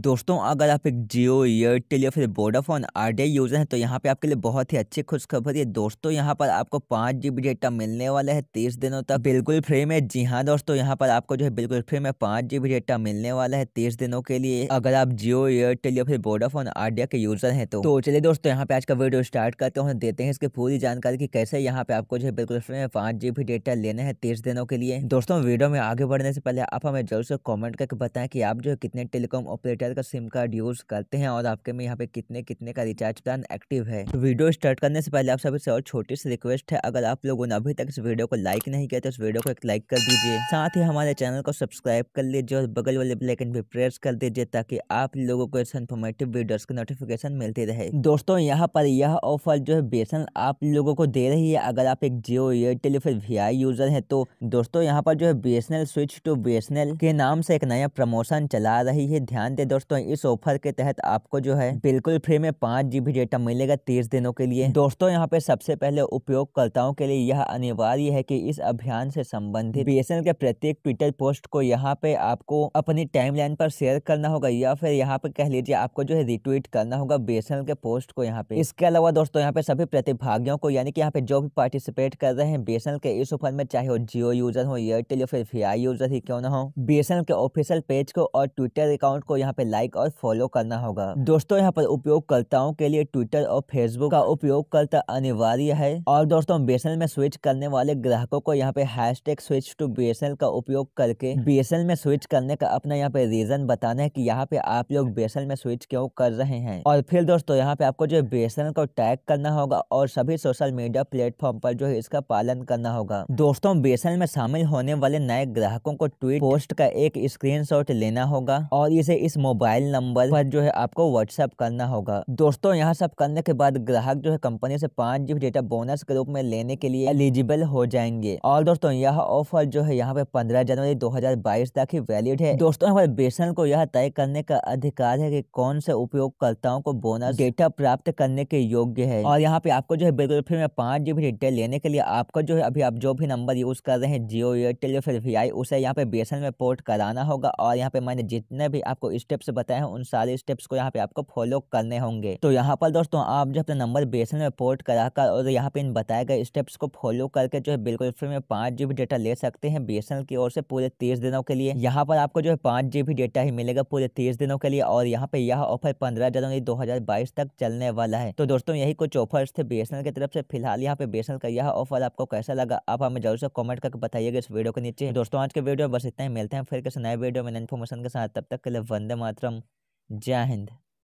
दोस्तों अगर आप एक जियो एयरटेल या फिर वोडाफोन आरडीआई यूज़र हैं तो यहाँ पे आपके लिए बहुत ही अच्छी खुशखबरी है दोस्तों यहाँ पर आपको पाँच जी बी डेटा मिलने वाला है तीस दिनों तक बिल्कुल फ्री में जी हाँ दोस्तों यहाँ पर आपको जो है बिल्कुल फ्री में पाँच जी बी डेटा मिलने वाला है तीस दिनों के लिए अगर आप जियो एयरटेल या फिर वोडाफोन आरडीआई के यूज़र हैं तो, तो चलिए दोस्तों यहाँ पे आज का वीडियो स्टार्ट करते हैं देते हैं इसकी पूरी जानकारी की कैसे यहाँ पे आपको जो है बिल्कुल फ्री में पाँच जी बी डेटा लेना है तीस दिनों के लिए दोस्तों वीडियो में आगे बढ़ने से पहले आप हमें जरूर से कॉमेंट करके बताएं कि आप जो है कितने टेलीकॉम ऑपरेटर रिचार्ज का सिम कार्ड यूज़ करते हैं और आपके में यहाँ पे कितने कितने का रिचार्ज प्लान एक्टिव है तो वीडियो स्टार्ट करने से पहले आप सभी से और छोटी सी रिक्वेस्ट है अगर आप लोगों ने अभी तक इस वीडियो को लाइक नहीं किया तो इस वीडियो को एक लाइक कर दीजिए साथ ही हमारे चैनल को सब्सक्राइब कर लीजिए और बगल वाले बेलाइकन भी प्रेस कर दीजिए ताकि आप लोगों को इस इन्फॉर्मेटिव वीडियो की नोटिफिकेशन मिलती रहे दोस्तों यहाँ पर यह ऑफर जो है बेसन आप लोगों को दे रही है अगर आप एक जियो एयरटेल फिर वी यूजर है तो दोस्तों यहाँ पर जो है बी स्विच टू बी के नाम से एक नया प्रमोशन चला रही है ध्यान दे दोस्तों इस ऑफर के तहत आपको जो है बिल्कुल फ्री में पाँच जीबी डेटा मिलेगा तीस दिनों के लिए दोस्तों यहाँ पे सबसे पहले उपयोगकर्ताओं के लिए यह अनिवार्य है कि इस अभियान से संबंधित बी के प्रत्येक ट्विटर पोस्ट को यहाँ पे आपको अपनी टाइमलाइन पर शेयर करना होगा या फिर यहाँ पे कह लीजिए आपको जो है रिट्वीट करना होगा बी के पोस्ट को यहाँ पे इसके अलावा दोस्तों यहाँ पे सभी प्रतिभागियों को यानी कि यहाँ पे जो भी पार्टिसिपेट कर रहे हैं बी के इस ऑफर में चाहे वो जियो यूजर हो एयरटेल या फिर वी यूजर ही क्यों ना हो बी के ऑफिशियल पेज को और ट्विटर अकाउंट को यहाँ पे पे लाइक और फॉलो करना होगा दोस्तों यहाँ पर उपयोगकर्ताओं के लिए ट्विटर और फेसबुक का उपयोगकर्ता अनिवार्य है और दोस्तों बेसल में स्विच करने वाले ग्राहकों को यहाँ पे हैश स्विच टू बी का उपयोग करके बी में स्विच करने का अपना यहाँ पे रीजन बताना है की यहाँ पे आप लोग बेसल में स्विच क्यों कर रहे हैं और फिर दोस्तों यहाँ पे आपको जो बेसल को टैग करना होगा और सभी सोशल मीडिया प्लेटफॉर्म पर जो है इसका पालन करना होगा दोस्तों बेसल में शामिल होने वाले नए ग्राहकों को ट्वीट पोस्ट का एक स्क्रीनशॉट लेना होगा और इसे इस मोबाइल मोबाइल नंबर पर जो है आपको व्हाट्सअप करना होगा दोस्तों यहाँ सब करने के बाद ग्राहक जो है कंपनी से पाँच जीबी डेटा बोनस के रूप में लेने के लिए एलिजिबल हो जाएंगे और दोस्तों यह ऑफर जो है यहाँ पे पंद्रह जनवरी दो तक ही वैलिड है दोस्तों यहाँ पर बेसन को यह तय करने का अधिकार है की कौन से उपयोगकर्ताओं को बोनस डेटा प्राप्त करने के योग्य है और यहाँ पे आपको जो है बिल्कुल फ्री में पाँच जीबी डेटा लेने के लिए आपको जो है अभी आप जो भी नंबर यूज कर रहे हैं जियो एयरटेल या फिर वी उसे यहाँ पे बेसन में पोर्ट कराना होगा और यहाँ पे मैंने जितने भी आपको इस स्टेप्स बताए हैं उन सारे स्टेप्स को यहाँ पे आपको फॉलो करने होंगे तो यहाँ पर दोस्तों आप जो अपना नंबर बेसन में पोर्ट करा कर और यहाँ पे इन बताए गए स्टेप्स को फॉलो करके जो है बिल्कुल फ्री में पाँच जी डेटा ले सकते हैं बेसन की ओर से पूरे तीस दिनों के लिए यहाँ पर आपको जो है पाँच जी डेटा ही मिलेगा पूरे तीस दिनों के लिए और यहाँ पे यह ऑफर पंद्रह जनवरी दो तक चलने वाला है तो दोस्तों यही कुछ ऑफर थे बेसन की तरफ से फिलहाल यहाँ पे बेसन का यह ऑफर आपको कैसा लगा आप हमें जरूर से कॉमेंट करके बताइएगा इस वीडियो के नीचे दोस्तों आज के वीडियो बस इतना ही मिलते हैं फिर किसी नए वीडियो में इन्फॉर्मेशन के साथ तब तक के लिए वंदे वंदे मातरम जय हिंद